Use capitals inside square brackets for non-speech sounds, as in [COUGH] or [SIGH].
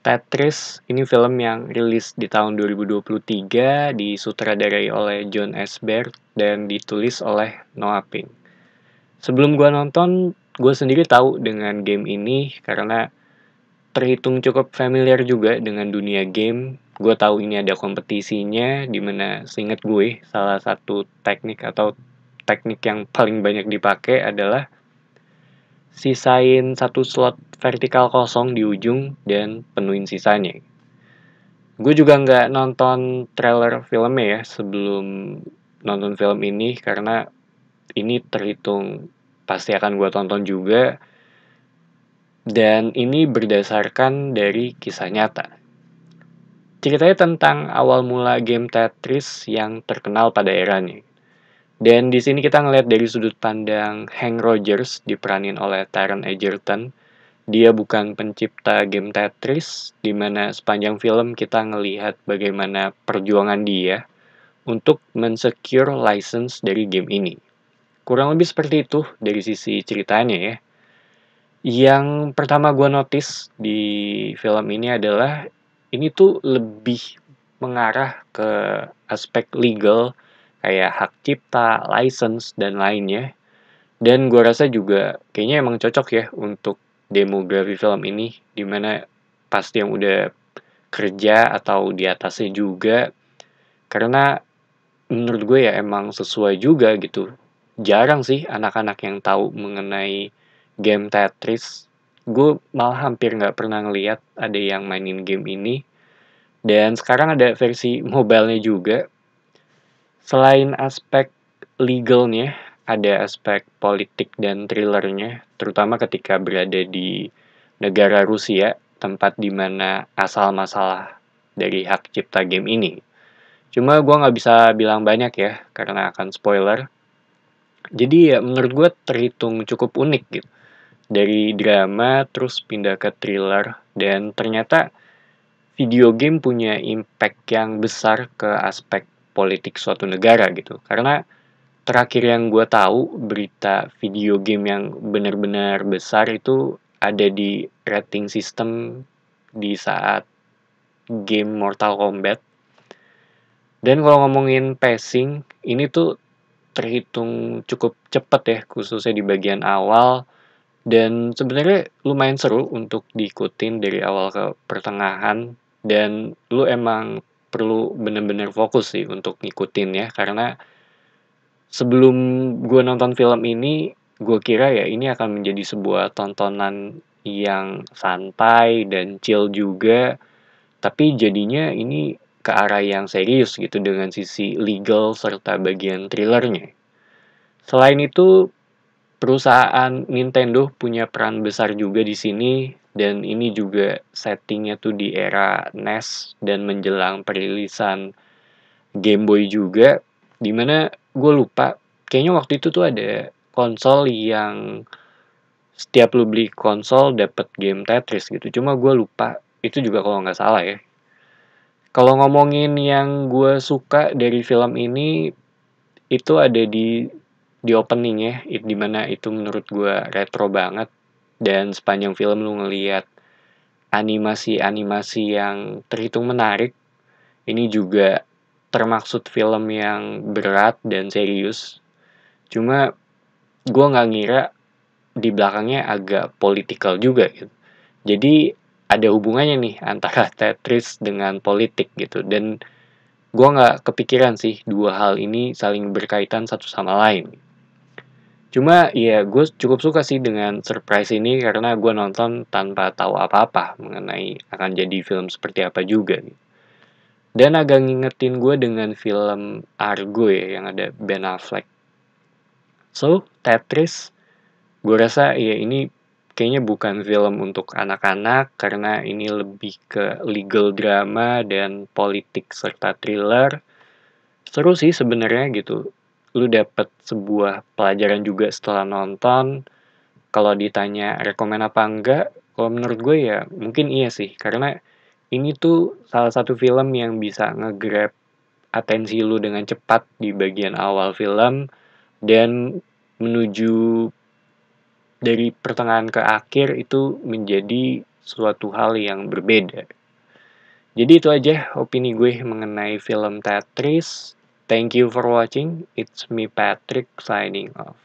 Tetris ini film yang rilis di tahun 2023 disutradarai oleh John S. Baird dan ditulis oleh Noah Pink. Sebelum gue nonton, gue sendiri tahu dengan game ini karena terhitung cukup familiar juga dengan dunia game. Gue tahu ini ada kompetisinya, di mana seingat gue salah satu teknik atau teknik yang paling banyak dipakai adalah sisain satu slot vertikal kosong di ujung dan penuhin sisanya. Gue juga nggak nonton trailer filmnya ya sebelum nonton film ini karena ini terhitung pasti akan gue tonton juga dan ini berdasarkan dari kisah nyata. Ceritanya tentang awal mula game Tetris yang terkenal pada eranya. Dan di sini kita ngelihat dari sudut pandang Hank Rogers diperanin oleh Taron Egerton. Dia bukan pencipta game Tetris, di mana sepanjang film kita ngelihat bagaimana perjuangan dia untuk mensecure license dari game ini. Kurang lebih seperti itu dari sisi ceritanya ya. Yang pertama gue notice di film ini adalah ini tuh lebih mengarah ke aspek legal, kayak hak cipta, license, dan lainnya. Dan gue rasa juga kayaknya emang cocok ya untuk demografi film ini, dimana pasti yang udah kerja atau di atasnya juga, karena menurut gue ya emang sesuai juga gitu. Jarang sih anak-anak yang tahu mengenai game Tetris. Gue malah hampir nggak pernah ngeliat ada yang mainin game ini. Dan sekarang ada versi mobile-nya juga, Selain aspek legalnya, ada aspek politik dan thrillernya, terutama ketika berada di negara Rusia, tempat dimana asal masalah dari hak cipta game ini. Cuma gue nggak bisa bilang banyak ya, karena akan spoiler. Jadi ya menurut gue terhitung cukup unik gitu. Dari drama terus pindah ke thriller dan ternyata video game punya impact yang besar ke aspek politik suatu negara gitu. Karena terakhir yang gue tahu berita video game yang benar-benar besar itu ada di rating system di saat game Mortal Kombat. Dan kalau ngomongin passing, ini tuh terhitung cukup cepet ya, khususnya di bagian awal. Dan sebenarnya lumayan seru untuk diikutin dari awal ke pertengahan. Dan lu emang perlu benar-benar fokus sih untuk ngikutin ya karena sebelum gue nonton film ini gue kira ya ini akan menjadi sebuah tontonan yang santai dan chill juga tapi jadinya ini ke arah yang serius gitu dengan sisi legal serta bagian thrillernya selain itu perusahaan Nintendo punya peran besar juga di sini dan ini juga settingnya tuh di era NES dan menjelang perilisan Game Boy juga dimana gue lupa kayaknya waktu itu tuh ada konsol yang setiap lu beli konsol dapat game Tetris gitu cuma gue lupa itu juga kalau nggak salah ya kalau ngomongin yang gue suka dari film ini itu ada di di opening ya dimana itu menurut gue retro banget dan sepanjang film lu ngeliat animasi-animasi yang terhitung menarik ini juga termaksud film yang berat dan serius cuma gue nggak ngira di belakangnya agak political juga gitu jadi ada hubungannya nih antara [LAUGHS] Tetris dengan politik gitu dan gue nggak kepikiran sih dua hal ini saling berkaitan satu sama lain Cuma ya gue cukup suka sih dengan surprise ini karena gue nonton tanpa tahu apa-apa mengenai akan jadi film seperti apa juga. Dan agak ngingetin gue dengan film Argo ya yang ada Ben Affleck. So, Tetris, gue rasa ya ini kayaknya bukan film untuk anak-anak karena ini lebih ke legal drama dan politik serta thriller. Seru sih sebenarnya gitu lu dapet sebuah pelajaran juga setelah nonton kalau ditanya rekomend apa enggak kalau menurut gue ya mungkin iya sih karena ini tuh salah satu film yang bisa ngegrab atensi lu dengan cepat di bagian awal film dan menuju dari pertengahan ke akhir itu menjadi suatu hal yang berbeda. Jadi itu aja opini gue mengenai film Tetris. Thank you for watching. It's me Patrick signing off.